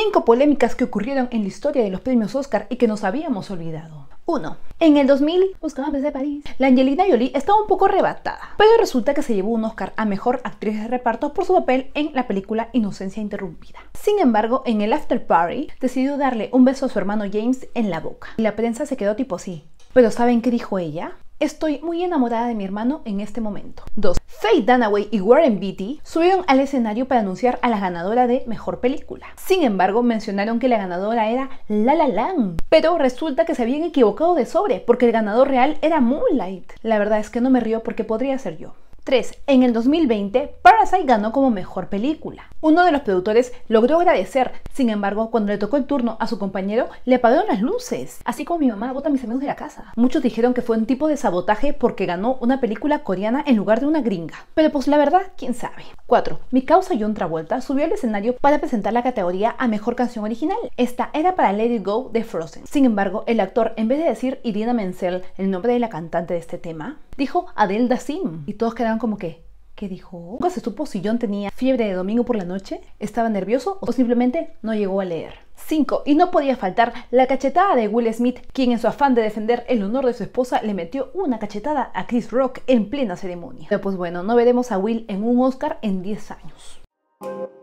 Cinco polémicas que ocurrieron en la historia de los premios Oscar y que nos habíamos olvidado. 1. En el 2000, buscábamos de París, la Angelina Jolie estaba un poco arrebatada, pero resulta que se llevó un Oscar a Mejor Actriz de Reparto por su papel en la película Inocencia Interrumpida. Sin embargo, en el After Party, decidió darle un beso a su hermano James en la boca. Y la prensa se quedó tipo así. ¿Pero saben qué dijo ella? Estoy muy enamorada de mi hermano en este momento. 2. Faye Dunaway y Warren Beatty subieron al escenario para anunciar a la ganadora de Mejor Película. Sin embargo, mencionaron que la ganadora era La La pero resulta que se habían equivocado de sobre porque el ganador real era Moonlight. La verdad es que no me río porque podría ser yo. 3. En el 2020, Parasite ganó como mejor película. Uno de los productores logró agradecer, sin embargo, cuando le tocó el turno a su compañero, le apagaron las luces. Así como mi mamá bota a mis amigos de la casa. Muchos dijeron que fue un tipo de sabotaje porque ganó una película coreana en lugar de una gringa. Pero pues la verdad, quién sabe. 4. Mi causa y otra vuelta subió al escenario para presentar la categoría a mejor canción original. Esta era para Let It Go de Frozen. Sin embargo, el actor, en vez de decir Irina Menzel, el nombre de la cantante de este tema, dijo Adele Sim. y todos quedaron como que, ¿qué dijo? Nunca se supo si John tenía fiebre de domingo por la noche, estaba nervioso o simplemente no llegó a leer. 5. Y no podía faltar la cachetada de Will Smith, quien en su afán de defender el honor de su esposa le metió una cachetada a Chris Rock en plena ceremonia. Pero pues bueno, no veremos a Will en un Oscar en 10 años.